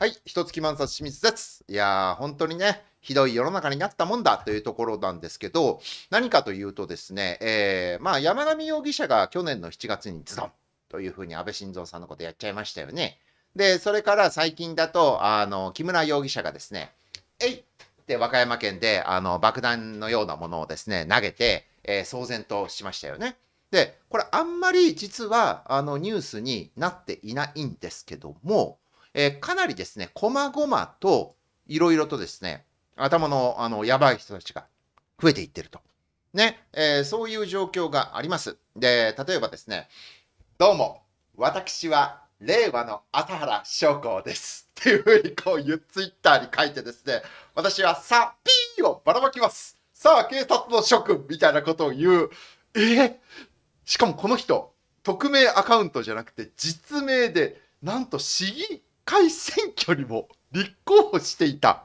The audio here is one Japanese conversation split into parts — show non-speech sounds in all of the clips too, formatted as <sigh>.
はい、一月満冊清水です。いやー、本当にね、ひどい世の中になったもんだというところなんですけど、何かというとですね、えー、まあ、山上容疑者が去年の7月にズドンというふうに安倍晋三さんのことやっちゃいましたよね。で、それから最近だと、あの、木村容疑者がですね、えいって和歌山県で、あの、爆弾のようなものをですね、投げて、えー、騒然としましたよね。で、これあんまり実は、あの、ニュースになっていないんですけども、えー、かなりですね、こまごまといろいろとですね、頭のあのやばい人たちが増えていってると。ね、えー、そういう状況があります。で、例えばですね、どうも、私は令和の朝原将校です。っていうふうにこういうツイッターに書いてですね、私はさ、ピーをばらまきます。さあ、警察の諸君みたいなことを言う。えー、しかもこの人、匿名アカウントじゃなくて実名で、なんと市議会選挙にも立候補していた。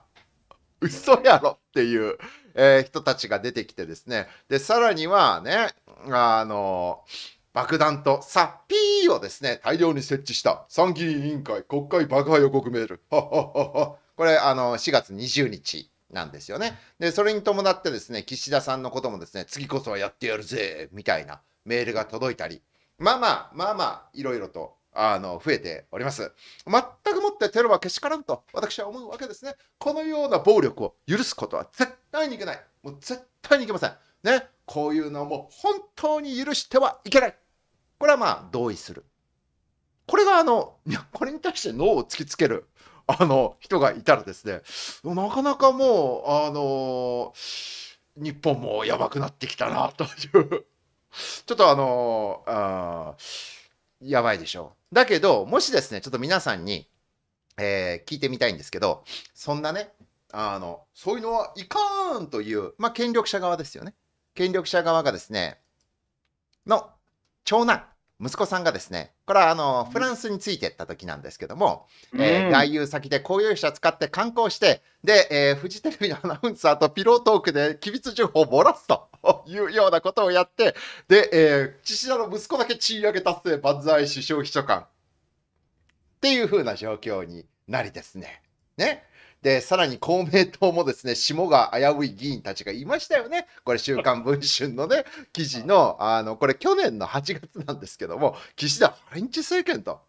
嘘やろっていう、えー、人たちが出てきてですね。で、さらにはね、あの爆弾とサッピーをですね、大量に設置した参議院委員会国会爆破予告メール。<laughs> これ、あの、4月20日なんですよね。で、それに伴ってですね、岸田さんのこともですね、次こそはやってやるぜ、みたいなメールが届いたり、まあまあ、まあまあ、いろいろとあの増えております。全くもってテロはけしからんと私は思うわけですね。このような暴力を許すことは絶対にいけない。もう絶対にいけません。ね、こういうのも本当に許してはいけない。これはまあ同意する。これがあの、いや、これに対して脳を突きつける。あの人がいたらですねなかなかもうあの日本もやばくなってきたなというちょっとあのあやばいでしょう。だけど、もしですね、ちょっと皆さんに、えー、聞いてみたいんですけど、そんなね、あの、そういうのはいかんという、まあ、権力者側ですよね。権力者側がですね、の長男、息子さんがですね、これはあのフランスについてった時なんですけども、うん、えー、外遊先で公用車使って観光して、で、えー、フジテレビのアナウンサーとピロートークで機密情報を漏らすというようなことをやって、で、えー、父親の息子だけ賃上げ達成万歳首相秘書官っていう風な状況になりですね。ね。で、さらに公明党もですね、霜が危うい議員たちがいましたよね。これ、週刊文春のね、<laughs> 記事の、あの、これ去年の8月なんですけども、岸田フレンチ政権と、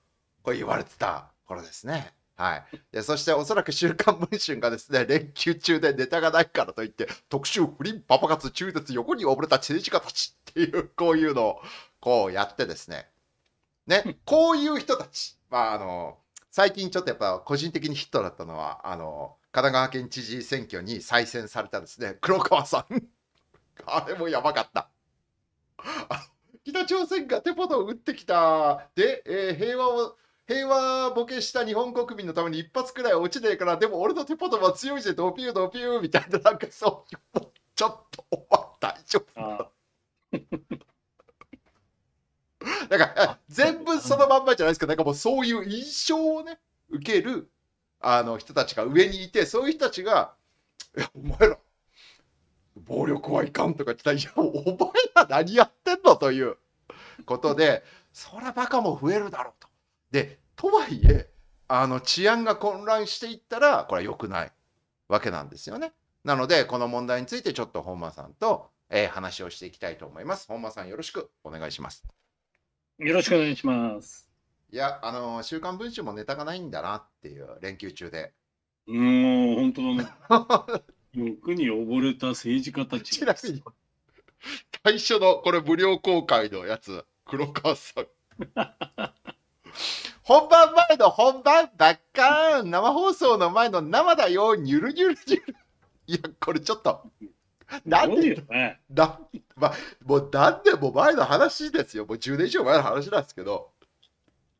これ言われてた頃ですね。はい、でそしておそらく「週刊文春」がですね連休中でネタがないからといって特集不倫パパ活中絶横に溺れた政治家たちっていうこういうのをこうやってですねね <laughs> こういう人たちまああの最近ちょっとやっぱ個人的にヒットだったのはあの神奈川県知事選挙に再選されたですね黒川さんあれもやばかった <laughs> 北朝鮮がテポドを撃ってきたで、えー、平和を平和ボケした日本国民のために一発くらい落ちねえからでも俺のテポドは強いぜドピュードピューみたいななんかそうちょっとった大丈夫だから全部そのまんまじゃないですけどなんかもうそういう印象をね受けるあの人たちが上にいてそういう人たちが「いやお前ら暴力はいかん」とか言ってたいやお前ら何やってんの?」ということでそりゃバカも増えるだろうと。でとはいえあの治安が混乱していったらこれは良くないわけなんですよね。なのでこの問題についてちょっと本間さんと、えー、話をしていきたいと思います。本間さんよろしくお願いします。よろしくお願いします。いや、あの、週刊文春もネタがないんだなっていう、連休中で。うん、本当だね。<laughs> 欲に溺れた政治家たち。ちなみに、最初のこれ、無料公開のやつ、黒川さん。<laughs> 本番前の本番奪還生放送の前の生だよ、ニュルニュルニュル。いや、これちょっと。<laughs> なんで、ね、なんまあ、もう何年も前の話ですよ。もう10年以上前の話なんですけど、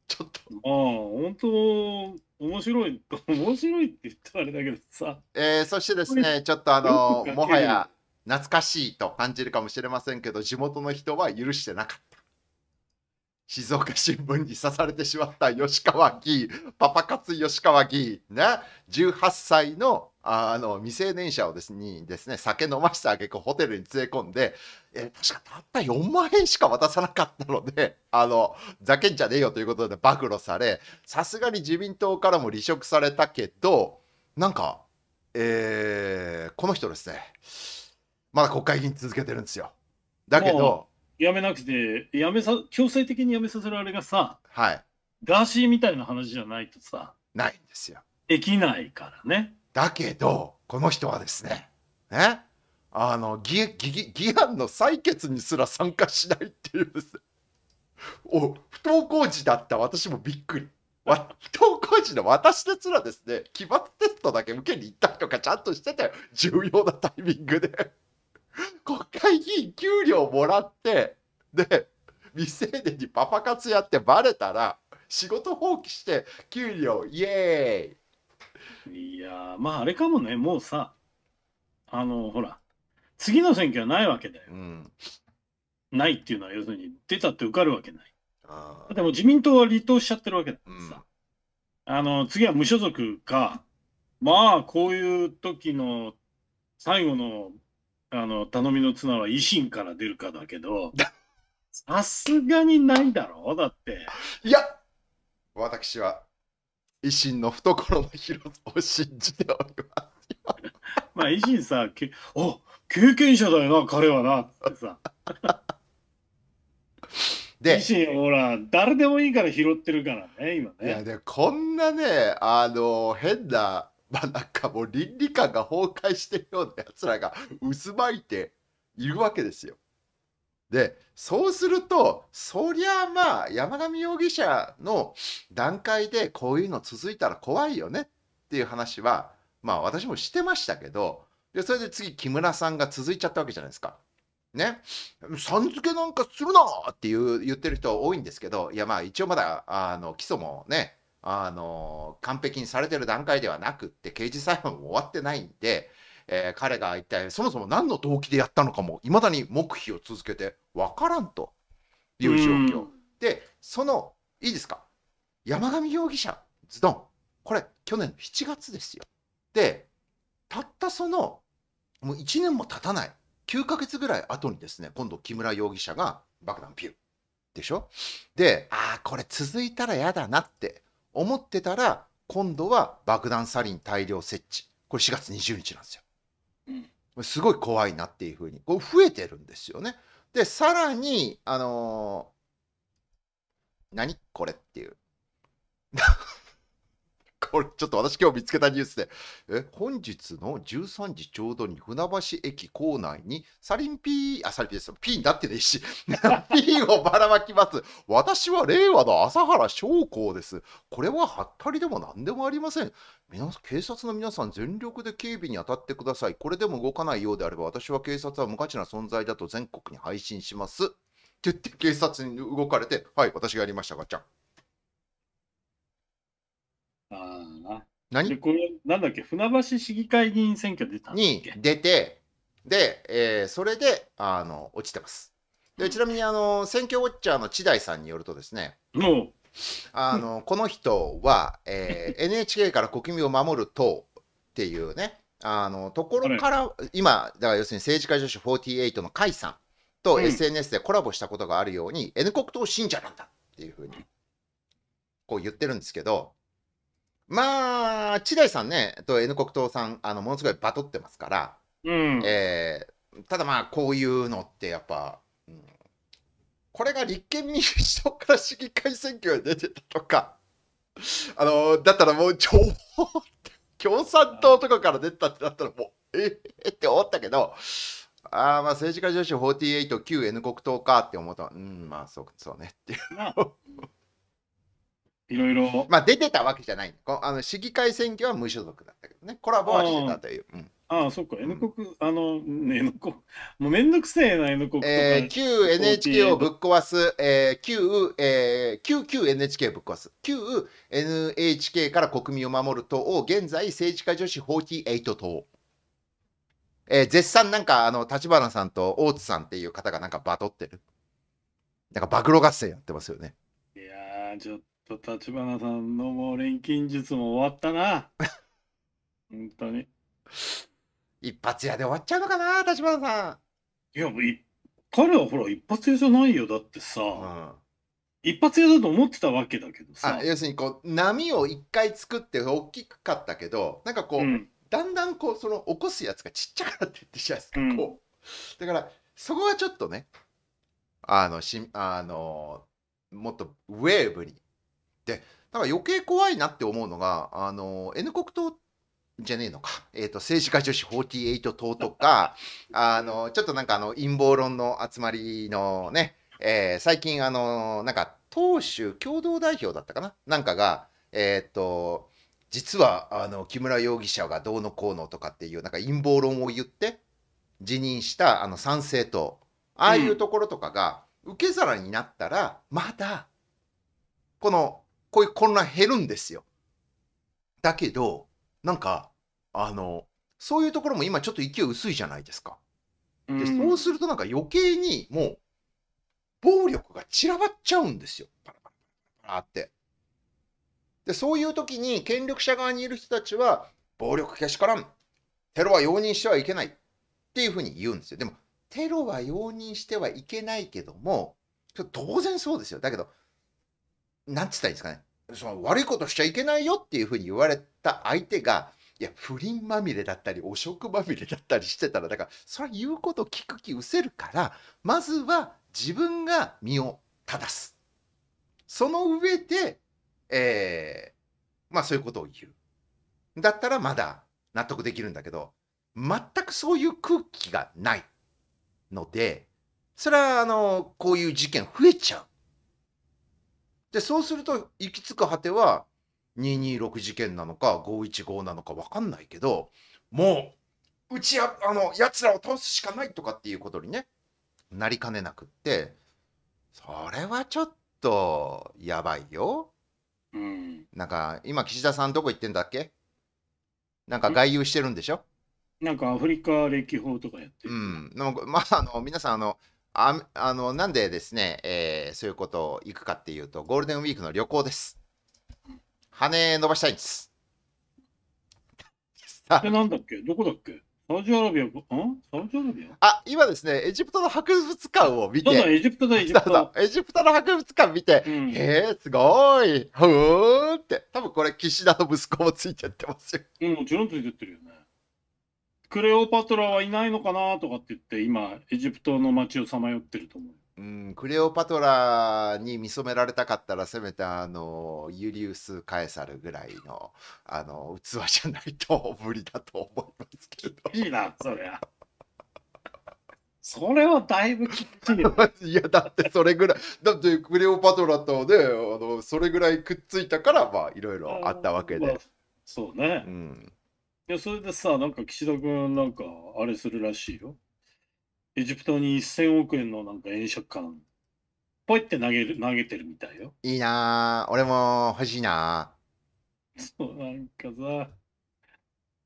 ちょっと。ああ、本当、面白い、面白いって言ったらあれだけどさ。えー、そしてですね、ちょっとあの、もはや懐かしいと感じるかもしれませんけど、地元の人は許してなかった。静岡新聞に刺されてしまった吉川議員、パパ活吉川議員ね、18歳のあの未成年者をですにですね酒飲ませてあげくホテルに連れ込んで、えー、確かたった4万円しか渡さなかったのであのざけんじゃねえよということで暴露されさすがに自民党からも離職されたけどなんか、えー、この人ですねまだ国会議員続けてるんですよ。だけどやめなくてやめさ強制的にやめさせるあれがさ、はい、ガーシーみたいな話じゃないとさないんですよできないからね。だけど、この人はですね、ね、あの、議案の採決にすら参加しないっていうですね、お、不登校児だった私もびっくり。不登校児の私ですらですね、期末テストだけ受けに行ったりとかちゃんとしてたよ。重要なタイミングで。<laughs> 国会議員給料もらって、で、未成年にパパ活やってバレたら、仕事放棄して給料イエーイいやー、まああれかもね、もうさ、あの、ほら、次の選挙はないわけだよ。うん。ないっていうのは、要するに出たって受かるわけない。あだっあ。ても自民党は離党しちゃってるわけだからさ、あの、次は無所属か、まあ、こういう時の最後の、あの、頼みの綱は維新から出るかだけど、<laughs> さすがにないだろうだって。いや、私は維新の懐の広さを信じております。まあ維新さけお経験者だよな彼はなってさ。で維新ほら誰でもいいから拾ってるからね今ね。いやでこんなねあの変なまあなんかもう倫理観が崩壊してるようなやつらが渦巻いているわけですよ。でそうするとそりゃまあ山上容疑者の段階でこういうの続いたら怖いよねっていう話はまあ私もしてましたけどでそれで次木村さんが続いちゃったわけじゃないですか。ね、さん付けなんかするなっていう言ってる人多いんですけどいやまあ一応まだあの起訴もねあの完璧にされてる段階ではなくって刑事裁判も終わってないんでえー、彼が一体そもそも何の動機でやったのかもいまだに黙秘を続けて分からんという状況でそのいいですか山上容疑者ズドンこれ去年7月ですよでたったそのもう1年も経たない9ヶ月ぐらい後にですね今度木村容疑者が爆弾ピューでしょでああこれ続いたら嫌だなって思ってたら今度は爆弾サリン大量設置これ4月20日なんですよすごい怖いなっていうふうにこう増えてるんですよね。でさらにあのー、何これっていう。俺ちょっと私今日見つけたニュースで、え本日の13時ちょうどに船橋駅構内にサリンピー、あ、サリンピーです。ピーになってねえし、<laughs> ピーをばらまきます。私は令和の朝原将校です。これははったりでも何でもありません。皆警察の皆さん、全力で警備に当たってください。これでも動かないようであれば、私は警察は無価値な存在だと全国に配信します。って言って警察に動かれて、はい、私がやりました、ガチャあ何で、これ、なんだっけ、船橋市議会議員選挙出たに出て、で、えーそれで、あの、落ちてます。で、ちなみに、あの、選挙ウォッチャーの千代さんによるとですね、もあの、<laughs> この人は、えー NHK から国民を守る党っていうね、あの、ところから、今、だから要するに政治家女子48の甲斐さんと SNS でコラボしたことがあるように、N 国党信者なんだっていうふうに、こう言ってるんですけど、まあ、千代さんね、と N 国党さん、あのものすごいバトってますから、うんえー、ただまあ、こういうのってやっぱ、うん、これが立憲民主党から市議会選挙に出てたとか、<laughs> あのだったらもう、情報共産党とかから出たってなったら、もう、ええって思ったけど、ああ、まあ政治家女子48、旧 N 国党かって思ったうん、まあそうそうねっていう。<laughs> いろいろ。まあ出てたわけじゃない。あの市議会選挙は無所属だったけどね、コラボはしてたという。うん、ああ、そっか、N 国、うん、あの、ね、N 国、もうめんどくせえな、N 国えー、旧 NHK をぶっ壊す、えー、旧、えー、旧旧 NHK をぶっ壊す、旧 NHK から国民を守る党を現在政治家女子48党。えー、絶賛なんか、あの、立花さんと大津さんっていう方がなんかバトってる。なんか暴露合戦やってますよね。いやー、ちょっと。と立花さんのもう錬金術も終わったな <laughs> 本当に一発屋で終わっちゃうのかな立花さんいやもう彼はほら一発屋じゃないよだってさ、うん一発屋だと思ってたわけだけどさ要するにこう波を一回作って大きかったけどなんかこう、うん、だんだんこうその起こすやつがちっちゃくなってってじゃうんですこうだからそこはちょっとねあのしあのもっとウェーブにだから余計怖いなって思うのがあの N 国党じゃねえのか、えーと政治家女子48党とか <laughs> あのちょっとなんかあの陰謀論の集まりのね、えー、最近あのなんか党首共同代表だったかななんかがえっ、ー、と実はあの木村容疑者がどうのこうのとかっていうなんか陰謀論を言って辞任したあの参政党ああいうところとかが受け皿になったらまだこのこういう混乱減るんですよ。だけど、なんか、あの、そういうところも今ちょっと勢い薄いじゃないですか。で、そうするとなんか余計にもう、暴力が散らばっちゃうんですよ。パラパラパラって。で、そういう時に権力者側にいる人たちは、暴力けしからん。テロは容認してはいけない。っていうふうに言うんですよ。でも、テロは容認してはいけないけども、当然そうですよ。だけど、なんつったらいいですかね、その悪いことしちゃいけないよっていうふうに言われた相手が、いや、不倫まみれだったり、汚職まみれだったりしてたら、だから、それは言うこと聞く気失せるから、まずは自分が身を正す。その上で、えー、まあそういうことを言う。だったらまだ納得できるんだけど、全くそういう空気がないので、それはあの、こういう事件増えちゃう。でそうすると行き着く果ては226事件なのか515なのか分かんないけどもううちやあのやつらを倒すしかないとかっていうことにねなりかねなくってそれはちょっとやばいよ。うん、なんか今岸田さんどこ行ってんだっけなんか外遊してるんでしょなんかアフリカ歴訪とかやってる。うん。なんかまあ、あの、皆さん、あの、ああのなんでですね、えー、そういうことを行くかっていうと、ゴールデンウィークの旅行です。羽伸ばしたいんです。<laughs> え、なんだっけどこだっけサウジアラビア、んサウジアラビアあ、今ですね、エジプトの博物館を見て、エジプトだ、エジプトエジプトの博物館見て、うん、へえ、すごい、ふーって、多分これ、岸田の息子もついちゃってますよ。うん、もちろんついてってるよね。クレオパトラはいないのかなとかって言って今エジプトの街をさまよってると思う。うん、クレオパトラに見初められたかったらせめてあのユリウス・カエサルぐらいのあの器じゃないと無理だと思いますけど。いいなそりゃ。それはだいぶきっちり。<laughs> いや、だってそれぐらい、だってクレオパトラとね、あのそれぐらいくっついたから、まあ、いろいろあったわけで。まあ、そうね。うん。いや、それでさ、なんか岸田君なんか、あれするらしいよ。エジプトに1000億円のなんか円借款、ポイって投げる、投げてるみたいよ。いいなぁ。俺も欲しいなそう、なんかさ、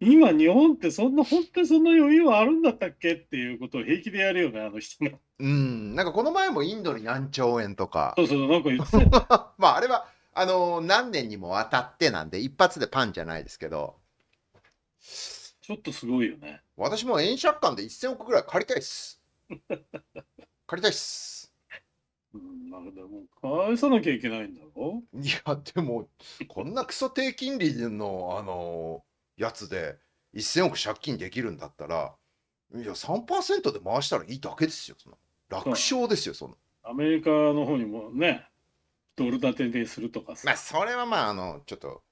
今日本ってそんな、本当にそんな余裕はあるんだったっけっていうことを平気でやるよね、あの人が。うん。なんかこの前もインドに何兆円とか。そうそう、なんか言ってたよ <laughs> まああれは、あのー何年にもわたってなんで、一発でパンじゃないですけど。ちょっとすごいよね。私も円借款で1000億ぐらい借りたいっす。<laughs> 借りたいっす。うん、なるほでも返さなきゃいけないんだろいや、でも、こんなクソ低金利の、あのー、やつで1000億借金できるんだったら、いや、3%で回したらいいだけですよ、その。楽勝ですよ、その。アメリカの方にもね、ドル建てでするとかまあ、それはまあ、あの、ちょっと、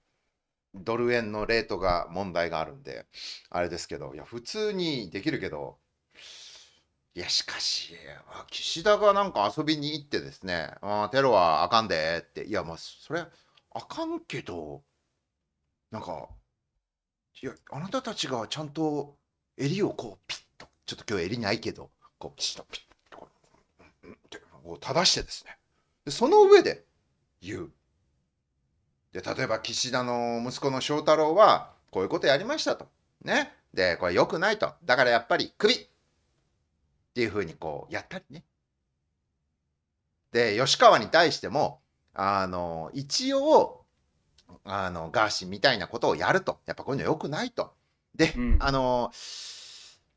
ドル円のレートが問題があるんで、あれですけど、いや、普通にできるけど、いや、しかし、岸田がなんか遊びに行ってですね、あテロはあかんでって、いや、まあ、それ、あかんけど、なんか、いや、あなたたちがちゃんと襟をこう、ピッと、ちょっと今日襟ないけど、こう、ピッと、ピッとこう、こう正してですね、でその上で言う。で例えば岸田の息子の翔太郎はこういうことやりましたと。ね。でこれ良くないと。だからやっぱり首っていうふうにこうやったりね。で吉川に対してもあの一応あのガーシーみたいなことをやるとやっぱこういうの良くないと。で、うん、あの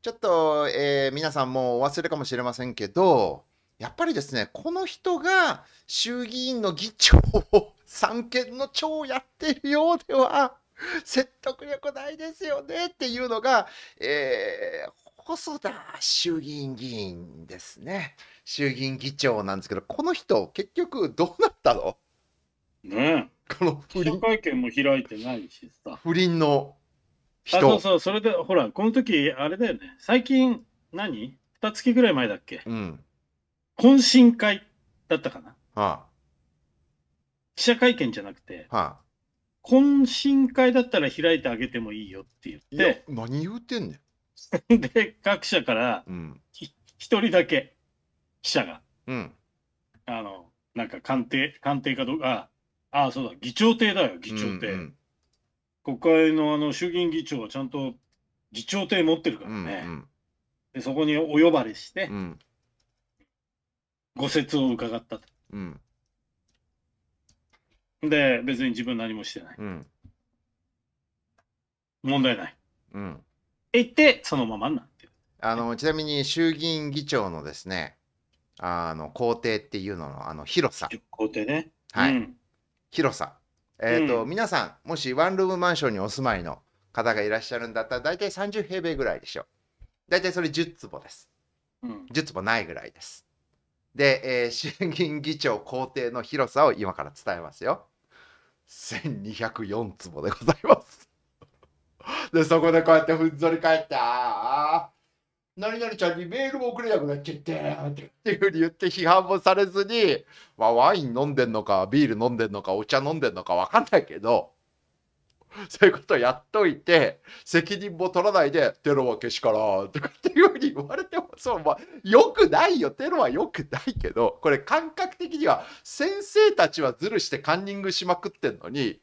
ちょっと、えー、皆さんもお忘れかもしれませんけどやっぱりですね、この人が衆議院の議長を三権の長をやっているようでは、説得力ないですよねっていうのが、えー、細田衆議院議員ですね。衆議院議長なんですけど、この人、結局どうなったのねこの不倫。会見も開いてないしさ。不倫の人。そうそう、それで、ほら、この時、あれだよね。最近何、二月ぐらい前だっけうん。懇親会だったかな。はあ、記者会見じゃなくて、はあ、懇親会だったら開いてあげてもいいよって言って。何言うてんねん。<laughs> で、各社から、一、人だけ、記者が、うん、あの、なんか官邸、官邸かどうか、ああ、そうだ、議長邸だよ、議長邸。うんうん国会のあの衆議院議長はちゃんと議長邸持ってるからね、うんうん、でそこにお呼ばれして、うん、ご説を伺ったと。うん。で、別に自分何もしてない。うん。問題ない。うん。言って、そのままになってる。あの、ちなみに衆議院議長のですね、あの、校庭っていうのの、あの、広さ。皇帝ね。はい。うん広さ。えっ、と、うん皆さん、もしワンルームマンションにお住まいの方がいらっしゃるんだったら、大体30平米ぐらいでしょう。大体それ10坪です。うん。10坪ないぐらいです。で、えー、<laughs> 衆議院議長公邸の広さを今から伝えますよ。1204坪でございます。<laughs> で、そこでこうやってふんぞり返って、ああ、何々ちゃんにメールも送れなくなっちゃって、っていうふうに言って批判もされずに、まあ、ワイン飲んでんのか、ビール飲んでんのか、お茶飲んでんのか分かんないけど、<laughs> そういうことをやっといて、責任も取らないで、テロはけしから、とかっていうふうに言われても、そう、まあ、よくないよ、テロはよくないけど、これ感覚的には、先生たちはズルしてカンニングしまくってんのに、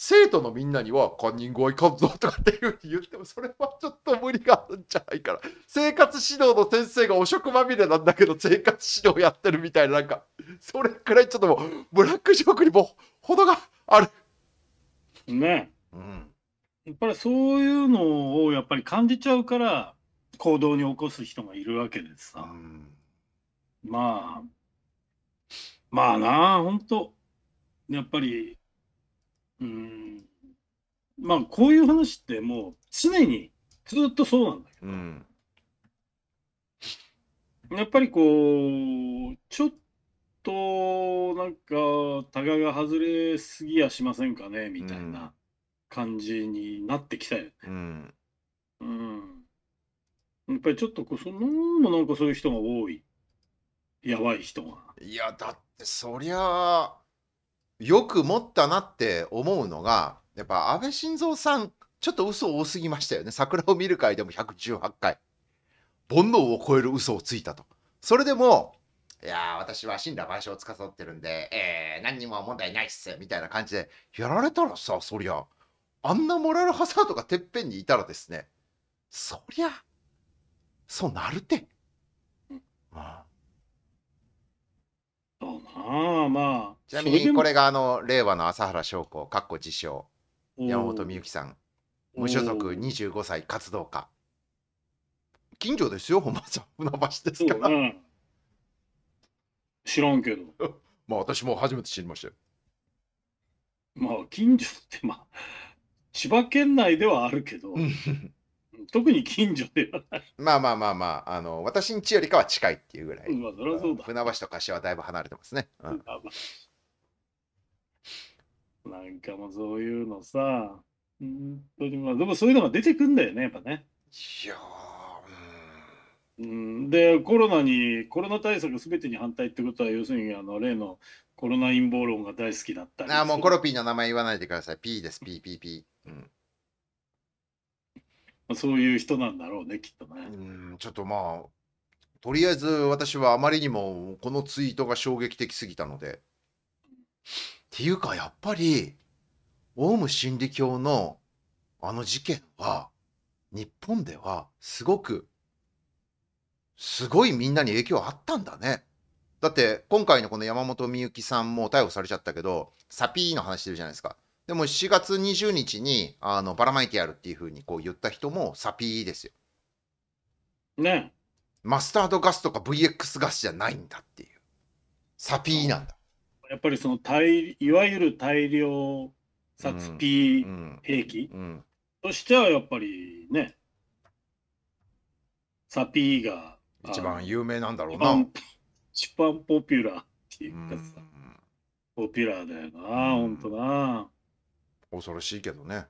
生徒のみんなにはカンニングはいかんぞとかっていうふうに言ってもそれはちょっと無理があるんじゃないから生活指導の先生が汚職まみれなんだけど生活指導やってるみたいななんかそれくらいちょっともうブラックジョークにも程があるねえうん。やっぱりそういうのをやっぱり感じちゃうから行動に起こす人がいるわけでうさ。ん。まあ、まあな、本当やっぱり、うん、まあこういう話ってもう常にずっとそうなんだけうど、ん。やっぱりこう、ちょっとなんか、タガが外れすぎやしませんかね、みたいん。な。感じになってきたよね。うん。うん。やっぱりちょっとこう、そのもなんかそういう人が多い。やばい人が。いや、だってそりゃよく持ったなって思うのが、やっぱ安倍晋三さん、ちょっと嘘多すぎましたよね。桜を見る会でも118回。煩悩を超える嘘をついたと。それでも、いや私は死んだ万象を司ってるんで、えー、何にも問題ないっす、みたいな感じで、やられたらさ、そりゃ、あんなモラルハザードがてっぺんにいたらですね、そりゃ、そうなるて。まあ。まあまあ。ちなみにこれがあの令和の朝原将校、かっこ自称、山本美幸さん、無所属25歳活動家。近所ですよ、本間さん、船橋ですから。知らんけど。<laughs> まあ私も初めて知りましたよ。まあ近所ってまあ千葉県内ではあるけど、特に近所ではない。まあまあまあまあ、あの私んちよりかは近いっていうぐらい。まあ、そそうだ。船橋と柏はだいぶ離れてますね。うん、なんかもうそういうのさ、本当にまあ、でもそういうのが出てくんだよね、やっぱね。いやうん、でコロナにコロナ対策すべてに反対ってことは要するにあの例のコロナ陰謀論が大好きだったりああもうコロピーの名前言わないでください P です PPP うんまそういう人なんだろうね、きっとね。うん、ちょっとまあ、とりあえず私はあまりにもこのツイートが衝撃的すぎたので。っていうか、やっぱり、オウム真理教のあの事件は、日本ではすごく、すごいみんなに影響あったんだね。だって、今回のこの山本美幸さんも逮捕されちゃったけど、サピーの話してるじゃないですか。でも7月20日にあのばらまいてやるっていうふうにこう言った人もサピーですよ。ねマスタードガスとか VX ガスじゃないんだっていう。サピーなんだ。やっぱりその大いわゆる大量殺ピー兵器、うんうん、としてはやっぱりね、サピーが一番有名なんだろうな。一番ポピュラーっていうかさ、ポピュラーだよな、うほんとな。恐ろしいけどね。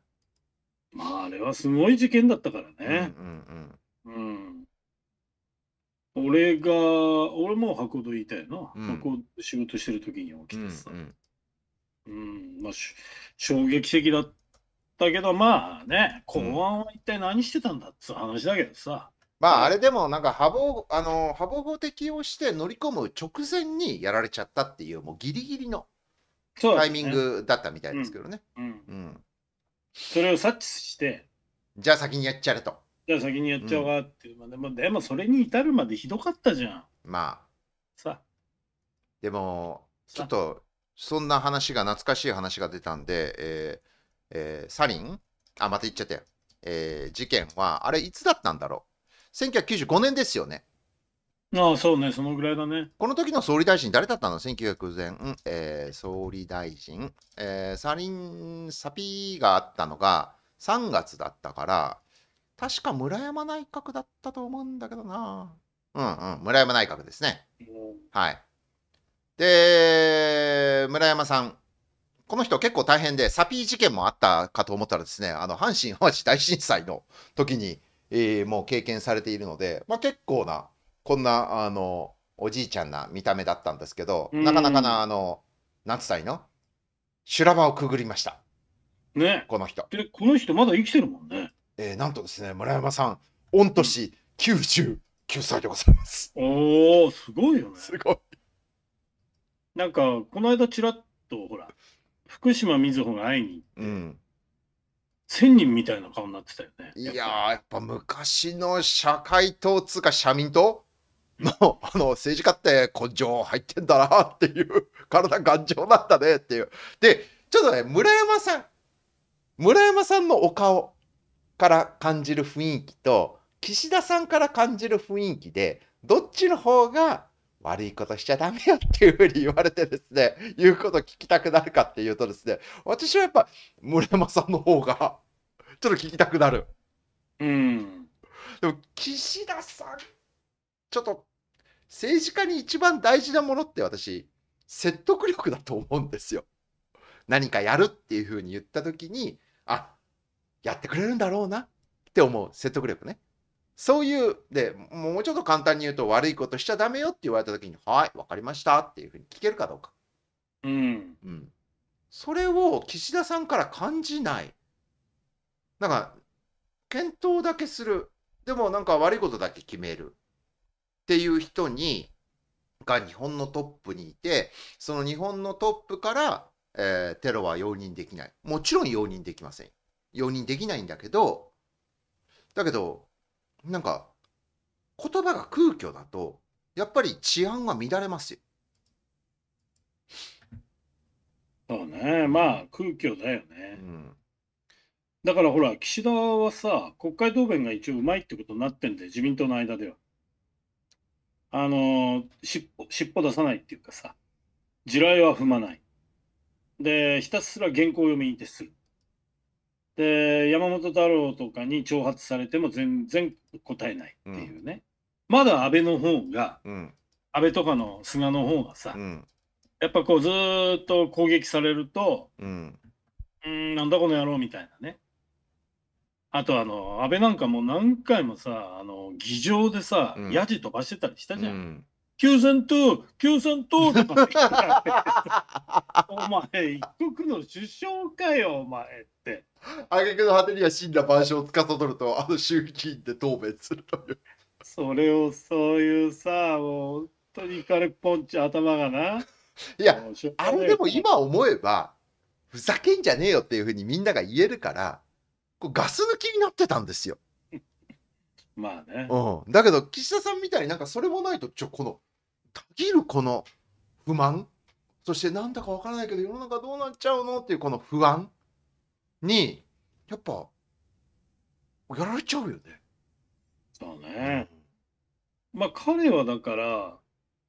まあ、あれはすごい事件だったからね。うんうん、うん、うん。俺が、俺も箱戸いたいな。うん、箱仕事してる時に起きてさ。うん、うん、まあ、衝撃的だったけど、まあね、公安は一体何してたんだっつう話だけどさ。まああれでもなんかハボあのハボ語適用して乗り込む直前にやられちゃったっていうもうギリギリのそタイミングだったみたいですけどね。うん、それを察知して、じゃあ先にやっちゃえと。じゃあ先にやっちゃおうかっていう、まあ、でもでもそれに至るまでひどかったじゃん。まあ。さでも、ちょっとそんな話が懐かしい話が出たんで、えーえー、サリン、あ、また言っちゃったよ。えー、事件は、あれいつだったんだろう。1995年ですよね。ああ、そうね、そのぐらいだね。この時の総理大臣、誰だったの ?1900 前、えー、総理大臣、えー、サリン、サピがあったのが3月だったから、確か村山内閣だったと思うんだけどな。うんうん、村山内閣ですね。はい。で、村山さん、この人結構大変で、サピー事件もあったかと思ったらですね、あの阪神・淡路大震災の時に、えー、もう経験されているので、まあ、結構なこんなあのおじいちゃんな見た目だったんですけど、なかなかなあの何歳の修羅場をくぐりました。ね。この人。でこの人まだ生きてるもんね。えー、なんとですね村山さん御年99歳でございます。おおすごいよね。すごい。なんかこの間ちらっとほら福島みずほが会いに行って、うん、千人みたいな顔になってたよね。いややっぱ昔の社会党つうか社民党のあの政治家って根性入ってんだなっていう体頑丈なんだねっていうでちょっとね村山さん村山さんのお顔から感じる雰囲気と岸田さんから感じる雰囲気でどっちの方が悪いことしちゃダメよっていうふうに言われてですね <laughs> 言うこと聞きたくなるかっていうとですね私はやっぱ村山さんの方がちょっと聞きたくなる。うん、でも岸田さんちょっと政治家に一番大事なものって私説得力だと思うんですよ。何かやるっていうふうに言った時にあやってくれるんだろうなって思う説得力ね。そういうでもうちょっと簡単に言うと悪いことしちゃダメよって言われた時に「はい分かりました」っていうふうに聞けるかどうか。うん、うん、それを岸田さんから感じない。なんか検討だけするでもなんか悪いことだけ決めるっていう人にが日本のトップにいてその日本のトップから、えー、テロは容認できないもちろん容認できません容認できないんだけどだけどなんか言葉が空虚だとやっぱり治安は乱れますよ。そうねまあ空虚だよね。うんだからほら、岸田はさ、国会答弁が一応うまいってことになってんで、自民党の間では。あの尻尾尻尾出さないっていうかさ地雷は踏まないでひたすら原稿読みに徹するで山本太郎とかに挑発されても全然答えないっていうね、うん、まだ安倍の方が、うん、安倍とかの菅の方がさ、うん、やっぱこうずっと攻撃されると、うん、なんだこの野郎みたいなねあとあの、安倍なんかも何回もさ、あの、議場でさ、うんヤジ飛ばしてたりしたじゃん。ん、共産党、共産党とかってらお前、一国の首相かよ、お前って。挙句の果てには死んだ万象を司るとあの衆議院で答弁するというそれをそういうさ、もう本当にイカれポンチ頭がな。いやあれでも今思えばふざけんじゃねえよっていうふうにみんなが言えるからこうガス抜きになってたんですよ。<laughs> まあね。うん。だけど、岸田さんみたいになんかそれもないと、ちょ、この、たぎるこの不満、そしてなんだかわからないけど、世の中どうなっちゃうのっていうこの不安に、やっぱ、やられちゃうよね。そうね。まあ彼はだから、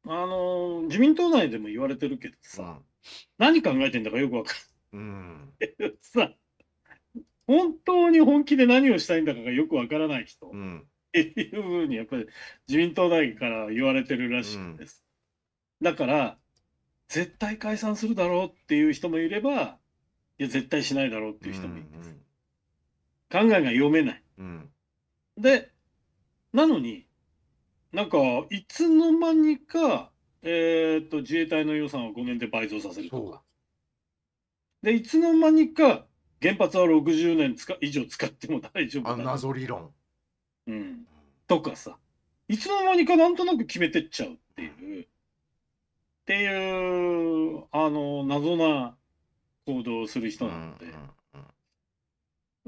あの、自民党内でも言われてるけどさ、うん何考えてんだかよくわかる。うん。<laughs> さ本当に本気で何をしたいんだかがよくわからない人っていうふうにやっぱり自民党内から言われてるらしいんです。うん、だから絶対解散するだろうっていう人もいればいや絶対しないだろうっていう人もいるんです。うんうん、考えが読めない。うん、でなのになんかいつの間にか、えーと、と自衛隊の予算を5年で倍増させるとかでいつの間にか原発は60年つか以上使っても大丈夫だあ謎理論、うん、とかさいつの間にかなんとなく決めてっちゃうっていう、っていうあの謎な行動をする人なので、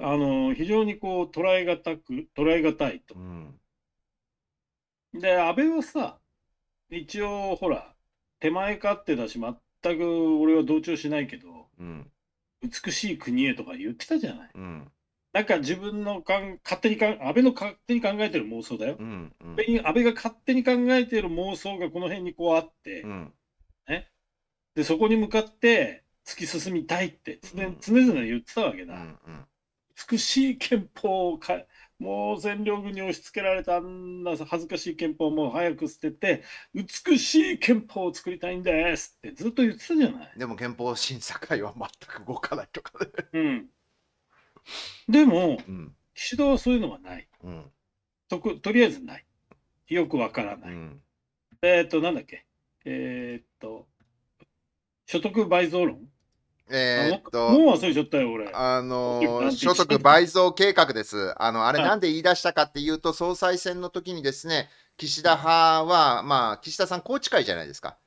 あの非常にこう捉えがたく捉えがたいと。うん、で安倍はさ一応ほら手前勝手だし全く俺は同調しないけど、うん、美しい国へとか言ってたじゃない。うん、なんか自分のかん勝手にか安倍の勝手に考えてる妄想だよ、うんうん、安倍が勝手に考えてる妄想がこの辺にこうあって、うん、ね、でそこに向かって突き進みたいって常,、々言ってたわけだ、うんうん、美しい憲法をかもう占領軍に押し付けられたあんな恥ずかしい憲法も早く捨てて美しい憲法を作りたいんですってずっと言ってたじゃないでも憲法審査会は全く動かないとかねうんでも、うん、岸田はそういうのはない、うん、ととりあえずないよくわからない、うん、えっ、ー、となんだっけえー、っと所得倍増論えー、っと、もう忘れちゃったよ、俺。あの所得倍増計画です。あの、あれなんで言い出したかっていうと、はい、総裁選の時にですね、岸田派は、まあ、岸田さん、宏池会じゃないですか。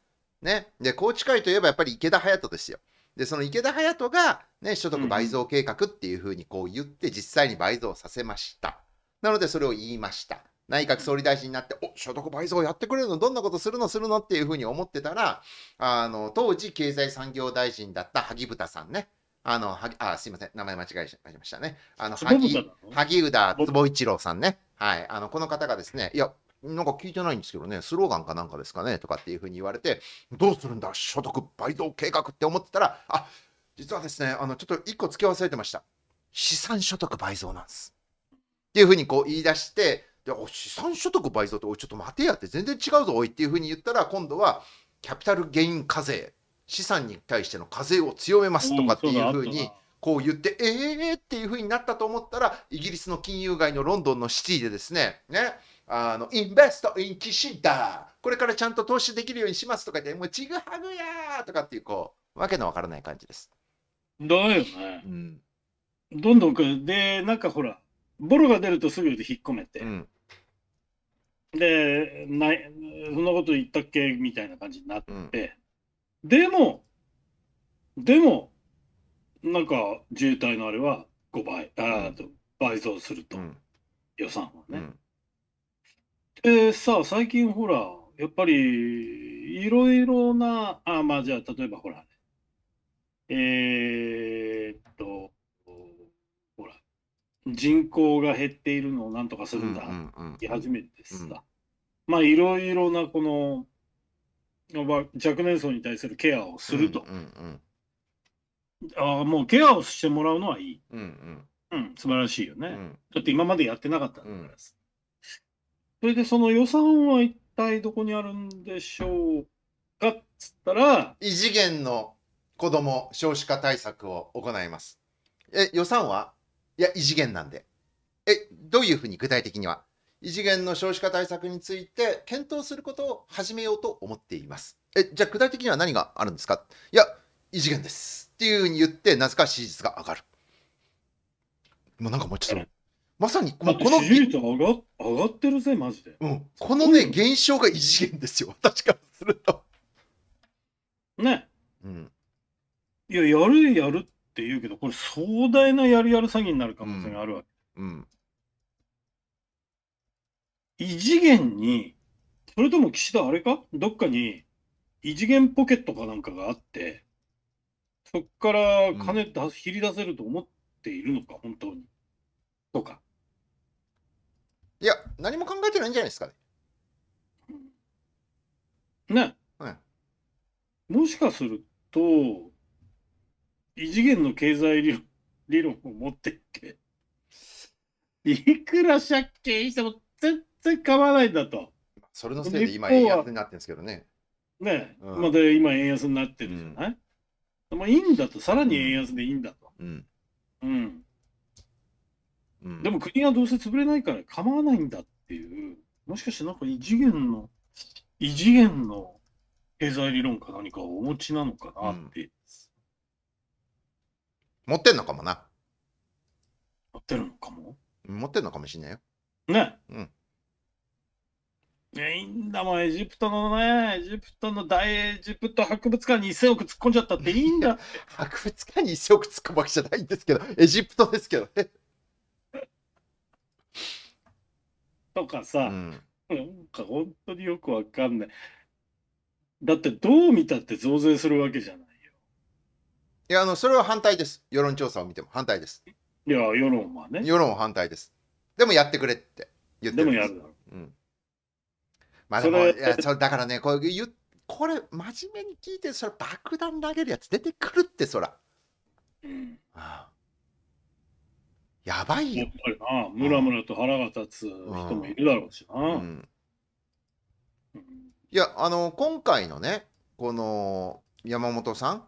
ね。で、宏池会といえばやっぱり池田勇人ですよ。で、その池田勇人が、ね、所得倍増計画っていうふうにこう言って、実際に倍増させました。うん、なので、それを言いました。内閣総理大臣になって、お所得倍増やってくれるの、どんなことするの、するのっていうふうに思ってたら、あの当時、経済産業大臣だった萩生田さんね、あのはあすみません、名前間違えましたね、あの萩萩生田坪一郎さんね、はい、あのこの方がですね、いや、なんか聞いてないんですけどね、スローガンかなんかですかねとかっていうふうに言われて、どうするんだ、所得倍増計画って思ってたら、あ実はですね、あのちょっと1個付け忘れてました、資産所得倍増なんです。っていうふうにこう言い出して、で資産所得倍増っておいちょっと待てやって全然違うぞおいっていうふうに言ったら今度はキャピタルゲイン課税資産に対しての課税を強めますとかっていうふうにこう言って、ええー、っていうふうになったと思ったらイギリスの金融街のロンドンのシティでですねねあのインベストインシダーこれからちゃんと投資できるようにしますとか言ってもうちぐはぐやーとかっていうこうわけのわからない感じです。だよね。うん、どんどんでなんかほらボロが出るとすぐ引っ込めて、うん、でないそんなこと言ったっけみたいな感じになって、うん、でもでもなんか渋滞のあれは5倍あ、うん、倍増すると、うん、予算はね。うん、でさあ最近ほらやっぱりいろいろなあまあじゃあ例えばほらえー、っと人口が減っているのをなんとかするんだって初めてでまあいろいろなこの若年層に対するケアをすると、ああもうケアをしてもらうのはいい、うん、うん、素晴らしいよね、うん、だって今までやってなかったんだから、うん、それでその予算は一体どこにあるんでしょうかっつったら異次元の子ども少子化対策を行いますえ予算はいや、異次元なんで。え、どういうふうに具体的には異次元の少子化対策について検討することを始めようと思っています。え、じゃあ具体的には何があるんですかいや、異次元です。っていうふうに言って、なぜか支持率が上がる。もうなんかもうちょっと、まさに、もうこの。支持率上が上がってるぜ、マジで。うん。このね、現象が異次元ですよ、私からすると。ね。うん。いや、やるやるって言うけど、これ壮大なやるやる詐欺になる可能性があるわけ。うん。異次元に、それとも岸田あれかどっかに異次元ポケットかなんかがあって、そっから金出す、うり出せると思っているのか、本当に。とか。いや、何も考えてないんじゃないですかね。ね。はい、もしかすると、異次元の経済理論を持っていて、いくら借金しても全然構わないんだと。それのせいで今円安になってるんですけどね。ね、うん、まだで今円安になってるじゃない、うん、まあいいんだと、さらに円安でいいんだと。うん。うん。うん、でも国がどうせ潰れないから構わないんだっていう、もしかしてなんか異次元の、異次元の経済理論か何かをお持ちなのかなって持ってんのかもな。持ってるのかも持ってんのかもしんないよ。ね。うん。いいんだもん、エジプトのね、エジプトの大エジプト博物館に1000億突っ込んじゃったっていいんだ。<laughs> 博物館に1000億突っ込むわけじゃないんですけど、エジプトですけどね。とかさ、うん、なんか本当によくわかんない。だってどう見たって増税するわけじゃない。いや、あの、それは反対です。世論調査を見ても反対です。いや、世論はね。世論は反対です。でもやってくれって言ってるんでもやるだろう。うん。まあでも、いやそだからね、これ言これ真面目に聞いて、それ爆弾投げるやつ出てくるって、そら。うん。ああやばいよ。やっぱりな、ムラムラと腹が立つ人もいるだろうしな。うん、いや、あの、今回のね、この山本さん、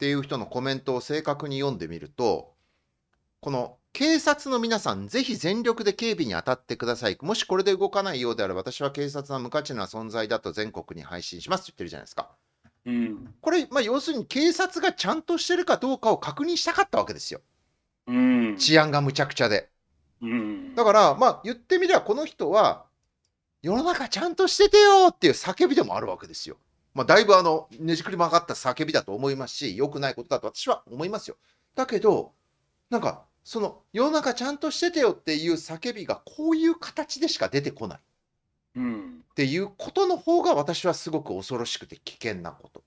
っていう人のコメントを正確に読んでみると、この警察の皆さん、ぜひ全力で警備に当たってください。もしこれで動かないようであれば、私は警察は無価値な存在だと全国に配信しますと言ってるじゃないですか。うん、これ、まあ、要するに警察がちゃんとしてるかどうかを確認したかったわけですよ。うん、治安がむちゃくちゃで。うん、だから、まあ、言ってみればこの人は、世の中ちゃんとしててよっていう叫びでもあるわけですよ。まあ、だいぶあの、ねじくり曲がった叫びだと思いますし、良くないことだと私は思いますよ。だけど、なんか、その、世の中ちゃんとしててよっていう叫びがこういう形でしか出てこない。うん、っていうことの方が私はすごく恐ろしくて危険なこと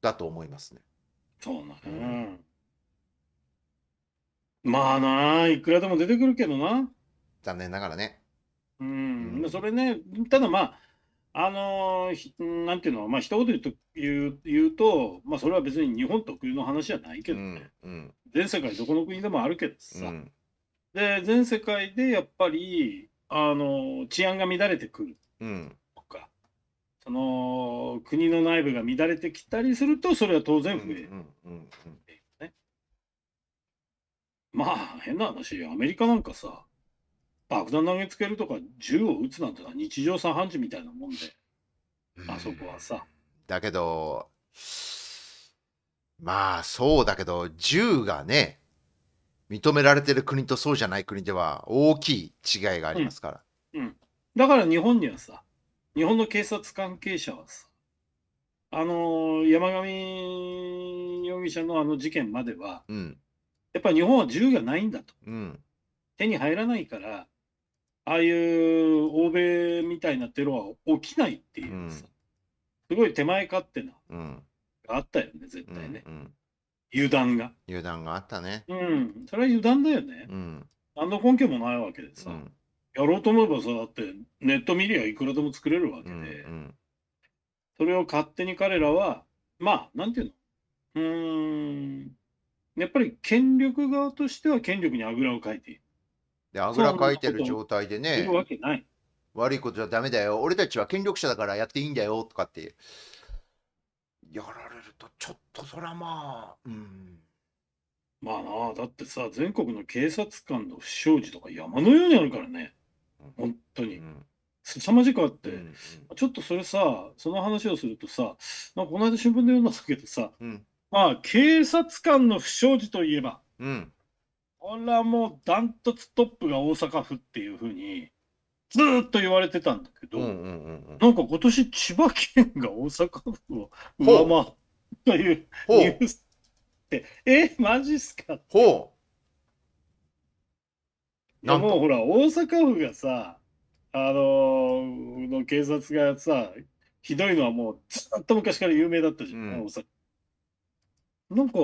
だと思いますね。そうなの、うん、まあないくらでも出てくるけどな。残念ながらね。うん、うん、それねただまああのー、なんていうのまあ一言言うと言う言うと、まあ、それは別に日本特有の話じゃないけどね、うんうん、全世界どこの国でもあるけどさ、うん、で全世界でやっぱり、あのー、治安が乱れてくるとか、その国の内部が乱れてきたりするとそれは当然増える。まあ変な話アメリカなんかさ爆弾投げつけるとか銃を撃つなんてのは日常茶飯事みたいなもんで、あそこはさ。だけど、まあそうだけど、銃がね、認められてる国とそうじゃない国では大きい違いがありますから。うん、うん、だから日本にはさ、日本の警察関係者はさ、あの山上容疑者のあの事件までは、うん、やっぱり日本は銃がないんだと、うん、手に入らないからああいう欧米みたいなテロは起きないっていうさ、すごい手前勝手な、あったよね絶対ね、うんうん、油断が油断があったねうんそれは油断だよね、うん、何の根拠もないわけでさ、うん、やろうと思えばさだってネット見りゃいくらでも作れるわけで、うんうん、それを勝手に彼らはまあなんていうのうんやっぱり権力側としては権力にあぐらをかいているで、あぐらかいてる状態でね、悪いことじゃダメだよ、俺たちは権力者だからやっていいんだよとかって、やられると、ちょっとそらまあ、うん。まあなあ、だってさ、全国の警察官の不祥事とか山のようにあるからね、本当に。うんまじくあって、うんうん、ちょっとそれさ、その話をするとさ、まんこの間新聞で読んだんだけどさ、うん、まあ、警察官の不祥事といえば、うん、これはもうダントツトップが大阪府っていうふうにずっと言われてたんだけど、うんうんうんうん、なんか今年千葉県が大阪府を上回ったというニュースって、え、マジっすかほう。でもうほら、大阪府がさ、あのー、の警察がさ、ひどいのはもうずっと昔から有名だったじゃん、うん、大阪。なんか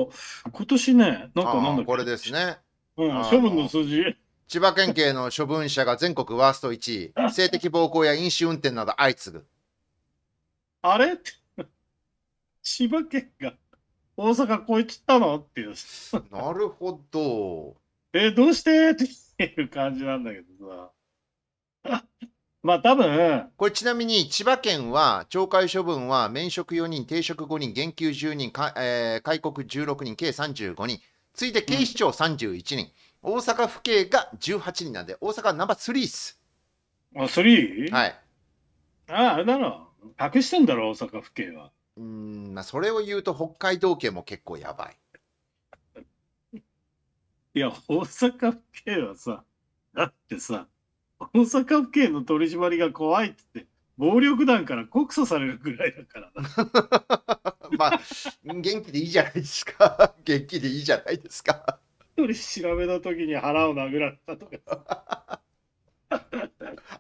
今年ね、なんかなんだこれですね。うん、処分の数字。千葉県警の処分者が全国ワースト1位、<laughs> 性的暴行や飲酒運転など相次ぐ。あれ千葉県が大阪超えちったのっていう。なるほど。え、どうしてっていう感じなんだけどさ。<laughs> まあ多分。これちなみに千葉県は懲戒処分は免職4人、停職5人、減給10人、えー、戒告16人、計35人。次いで警視庁31人、大阪府警が18人なんで、大阪ナンバー3っす。あ、3? はい。ああ、あれだろ。隠してんだろ、大阪府警は。うん、まあ、それを言うと北海道警も結構やばい。いや、大阪府警はさ、だってさ、大阪府警の取り締まりが怖いっつって、暴力団から告訴されるぐらいだから <laughs> まあ、元気でいいじゃないですか。<laughs> 元気でいいじゃないですか。一人調べた時に腹を殴られたとか。<laughs>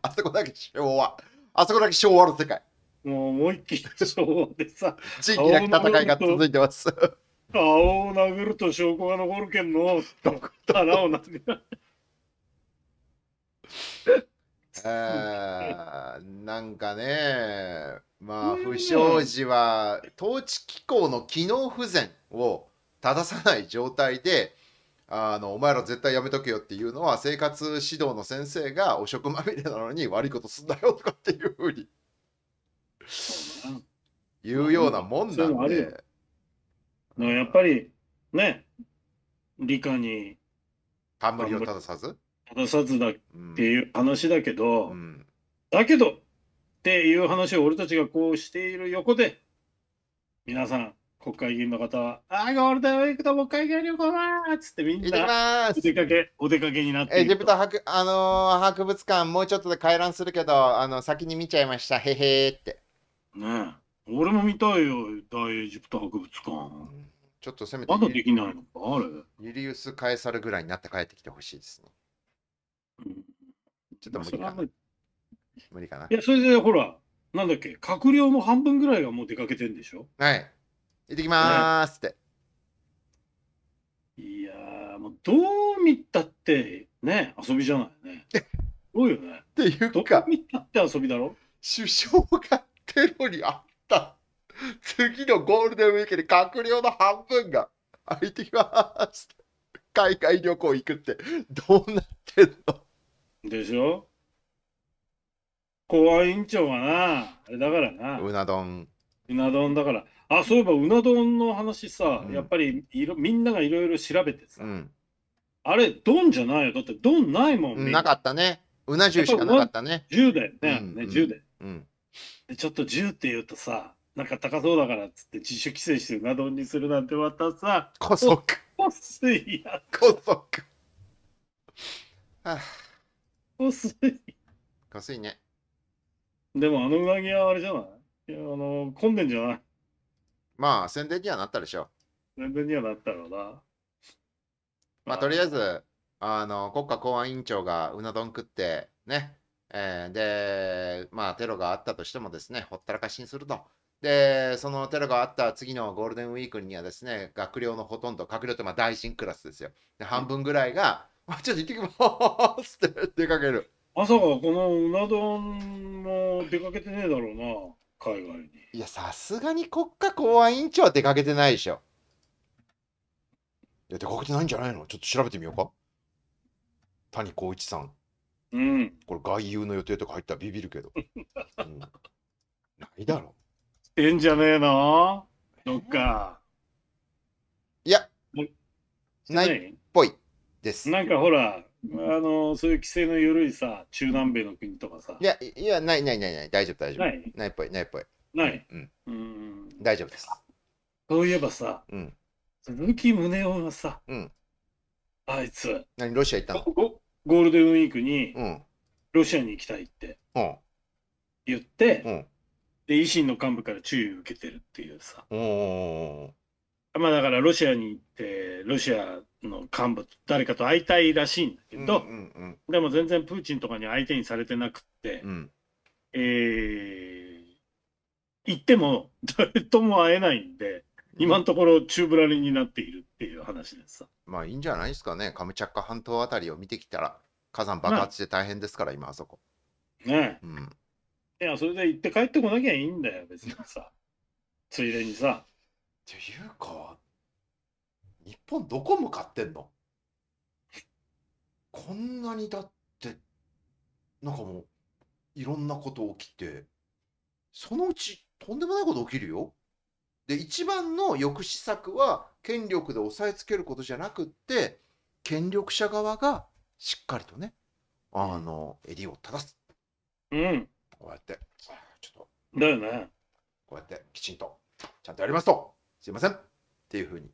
あそこだけ昭和。あそこだけ昭和の世界。もう思いっきり昭和でさ。地域なき戦いが続いてます。顔を殴ると証拠が残るけんの。腹を殴られえなんかねまあ不祥事は統治機構の機能不全を正さない状態であのお前ら絶対やめとけよっていうのは生活指導の先生が汚職まみれなのに悪いことすんだよとかっていうふうに言うようなもんなんで。だかやっぱりね理科に冠を正さず戻さずだっていう話だけど、うん、だけどっていう話を俺たちがこうしている横で、皆さん、国会議員の方は、ああ、ゴールデンウィークと国会議員旅行だっつってみんなお出かけ、お出かけになってエジプト博,、あのー、博物館、もうちょっとで回覧するけど、あの先に見ちゃいました、へへって。ねえ、俺も見たいよ、大エジプト博物館。ちょっとせめて。まだできないのか、あれ。ユリウス・カエサルぐらいになって帰ってきてほしいですね。ちょっと無理か無理かな。いや、それでほら、なんだっけ、閣僚の半分ぐらいがもう出かけてんでしょはい。行ってきまーすって。ね、いやー、もうどう見たってね、遊びじゃないね。そ <laughs> うよね。っていうか、どう見たって遊びだろ首相がテロにあった次のゴールデンウィークに閣僚の半分が空いてきます。海外旅行行くってどうなってんのでしょ公安委員長はな、あれだからな。うな丼。うな丼だから。あ、そういえばうな丼の話さ、うん、やっぱりいろみんながいろいろ調べてさ、うん、あれ、丼じゃないよ。だって丼ないもん。なかったね。うな重しかなかったね。10だよね。うん、ね10で,、うんで。ちょっと10って言うとさ、なんか高そうだからっつって自主規制してうな丼にするなんてまたさ、こそく。こすいや。こそく。はあ薄い。薄いね。でもあの上着はあれじゃないいやあの混んでんじゃないまあ、宣伝にはなったでしょう。宣伝にはなったろうな。まあ、とりあえず、あの国家公安委員長がうな丼食ってね、えー、で、まあ、テロがあったとしてもですね、ほったらかしにすると。で、そのテロがあった次のゴールデンウィークにはですね、学寮のほとんど、閣僚ってまあ大臣クラスですよ。で半分ぐらいがあちょっと行ってきます」<laughs> って出かける朝はこのうな丼も出かけてねえだろうな海外にいやさすがに国家公安委員長は出かけてないでしょいや出かけてないんじゃないのちょっと調べてみようか谷公一さんうんこれ外遊の予定とか入ったらビビるけど、うん、ないだろええんじゃねえなどっかいやないです。なんかほら、あのそういう規制の緩いさ、中南米の国とかさ。いや、いや、ないないないない、大丈夫、大丈夫。ないないっぽい、ないっぽい。ない。うん。うん、大丈夫です。そういえばさ、うん、鈴木宗男がさ、うん、あいつ、何、ロシア行ったのゴールデンウィークに、ロシアに行きたいって、言って、うん、で、維新の幹部から注意を受けてるっていうさ。おまあだからロシアに行って、ロシアの幹部誰かと会いたいらしいんだけど、うんうんうん、でも全然プーチンとかに相手にされてなくって、うん、えー、行っても <laughs> 誰とも会えないんで今のところ宙ぶらりになっているっていう話です、うん、まあいいんじゃないですかねカムチャッカ半島あたりを見てきたら火山爆発して大変ですから、今あそこねえ、うん、いやそれで行って帰ってこなきゃいいんだよ別にさついでにさっていうか本どこ向かってんの <laughs> こんなにだってなんかもういろんなこと起きてそのうちとんでもないこと起きるよ。で一番の抑止策は権力で押さえつけることじゃなくって権力者側がしっかりとねあの襟を正す。うんこうやってちょっとだよねこうやってきちんとちゃんとやりますとすいませんっていうふうに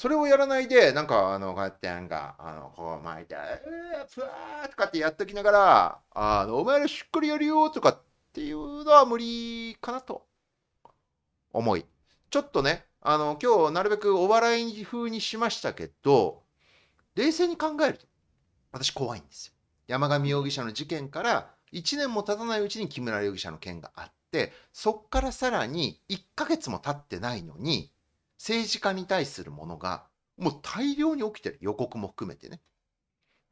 それをやらないで、なんか、あの、こうやって、なんか、あの、こう巻いて、えー、ふわーとかってやっときながら、あの、お前らしっかりやるよとかっていうのは無理かなと、思い。ちょっとね、あの、今日なるべくお笑い風にしましたけど、冷静に考えると、私怖いんですよ。山上容疑者の事件から、1年も経たないうちに木村容疑者の件があって、そっからさらに1ヶ月も経ってないのに、政治家に対するものがもう大量に起きてる予告も含めてね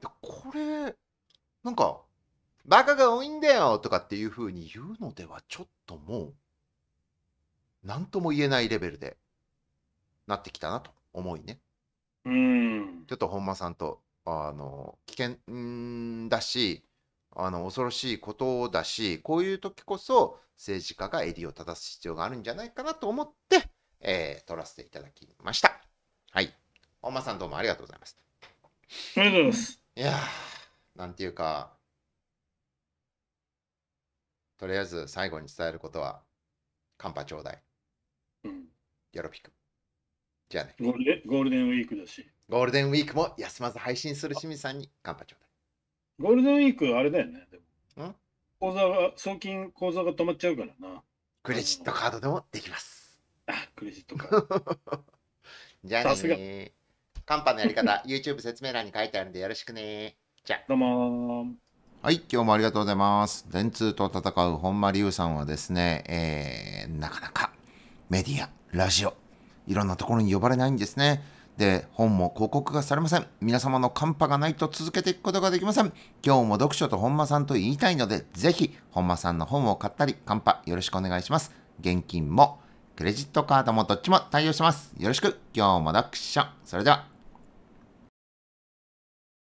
でこれなんかバカが多いんだよとかっていうふうに言うのではちょっともう何とも言えないレベルでなってきたなと思いねうんちょっと本間さんとあの危険だしあの恐ろしいことだしこういう時こそ政治家が襟を正す必要があるんじゃないかなと思ってえー、撮らせていただきました。はい。本間さんどうもありがとうございます。ありがとうございます。いやなんていうか、とりあえず最後に伝えることは、カンパちょうだい。うん。よろぴく。じゃあね。ゴールデンゴールデンウィークだし。ゴールデンウィークも休まず配信する清水さんにカンパちょうだい。ゴールデンウィークあれだよね。でもん口座が、送金口座が止まっちゃうからな。クレジットカードでもできます。あクレジットか <laughs> じゃあねカンパのやり方 <laughs> YouTube 説明欄に書いてあるんでよろしくねじゃあどうもはい今日もありがとうございます電通と戦う本間龍さんはですね、えー、なかなかメディアラジオいろんなところに呼ばれないんですねで、本も広告がされません。皆様のカンパがないと続けていくことができません。今日も読書と本間さんと言いたいので、ぜひ本間さんの本を買ったり、カンパよろしくお願いします。現金もクレジットカードもどっちも対応します。よろしく今日も読ン。それでは